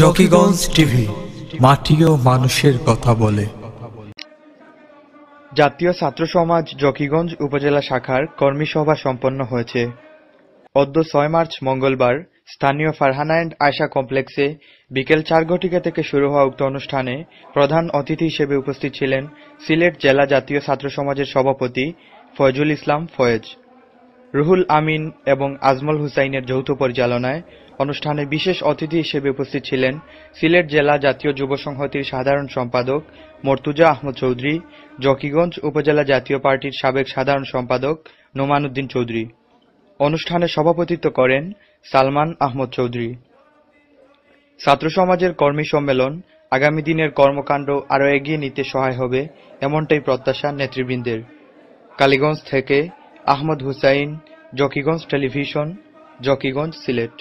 Zakiganj TV মাটি ও মানুষের কথা বলে জাতীয় ছাত্র সমাজ জকিগঞ্জ উপজেলা শাখার কর্মী সভা সম্পন্ন হয়েছে অদ্য ছয় মার্চ মঙ্গলবার স্থানীয় ফারহানা অ্যান্ড আয়সা কমপ্লেক্সে বিকেল চার ঘটিকা থেকে শুরু হওয়া উক্ত অনুষ্ঠানে প্রধান অতিথি হিসেবে উপস্থিত ছিলেন সিলেট জেলা জাতীয় ছাত্র সমাজের সভাপতি ফয়জুল ইসলাম ফয়েজ রুহুল আমিন এবং আজমল হুসাইনের যৌথ পরিচালনায় অনুষ্ঠানে বিশেষ অতিথি হিসেবে উপস্থিত ছিলেন সিলেট জেলা জাতীয় যুব সংহতির সাধারণ সম্পাদক মর্তুজা আহমদ চৌধুরী জকিগঞ্জ উপজেলা জাতীয় পার্টির সাবেক সাধারণ সম্পাদক উদ্দিন চৌধুরী অনুষ্ঠানে সভাপতিত্ব করেন সালমান আহমদ চৌধুরী ছাত্র সমাজের কর্মী সম্মেলন আগামী দিনের কর্মকাণ্ড আরও এগিয়ে নিতে সহায় হবে এমনটাই প্রত্যাশা নেতৃবৃন্দের কালীগঞ্জ থেকে আহমদ হুসাইন জকিগঞ্জ টেলিভিশন জকিগঞ্জ সিলেট